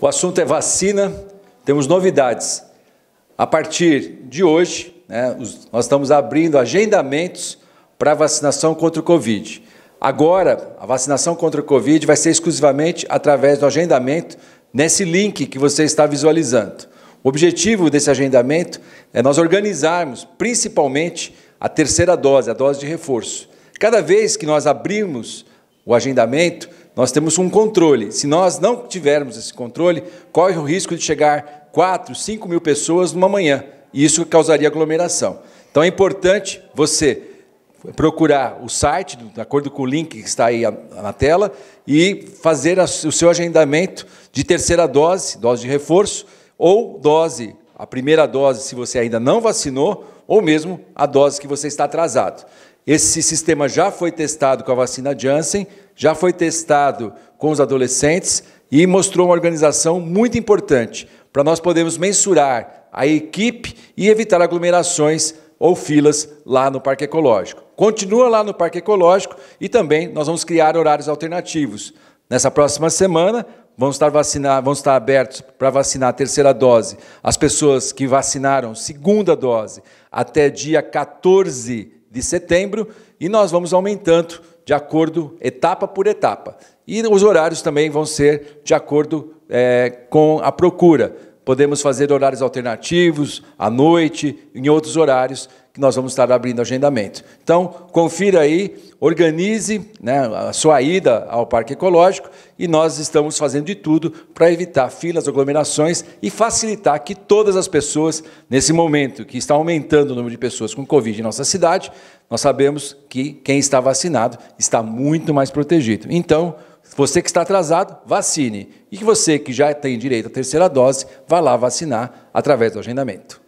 O assunto é vacina. Temos novidades. A partir de hoje, né, nós estamos abrindo agendamentos para vacinação contra o Covid. Agora, a vacinação contra o Covid vai ser exclusivamente através do agendamento nesse link que você está visualizando. O objetivo desse agendamento é nós organizarmos, principalmente, a terceira dose, a dose de reforço. Cada vez que nós abrimos o agendamento, nós temos um controle. Se nós não tivermos esse controle, corre o risco de chegar 4, 5 mil pessoas numa manhã. E isso causaria aglomeração. Então é importante você procurar o site, de acordo com o link que está aí na tela, e fazer o seu agendamento de terceira dose, dose de reforço, ou dose, a primeira dose, se você ainda não vacinou, ou mesmo a dose que você está atrasado. Esse sistema já foi testado com a vacina Janssen, já foi testado com os adolescentes e mostrou uma organização muito importante para nós podermos mensurar a equipe e evitar aglomerações ou filas lá no Parque Ecológico. Continua lá no Parque Ecológico e também nós vamos criar horários alternativos. Nessa próxima semana, vão estar, vacinar, vamos estar abertos para vacinar a terceira dose as pessoas que vacinaram segunda dose até dia 14 de setembro, e nós vamos aumentando de acordo, etapa por etapa. E os horários também vão ser de acordo é, com a procura. Podemos fazer horários alternativos, à noite, em outros horários que nós vamos estar abrindo agendamento. Então, confira aí, organize né, a sua ida ao Parque Ecológico e nós estamos fazendo de tudo para evitar filas, aglomerações e facilitar que todas as pessoas, nesse momento que está aumentando o número de pessoas com Covid em nossa cidade, nós sabemos que quem está vacinado está muito mais protegido. Então, você que está atrasado, vacine. E que você que já tem direito à terceira dose, vá lá vacinar através do agendamento.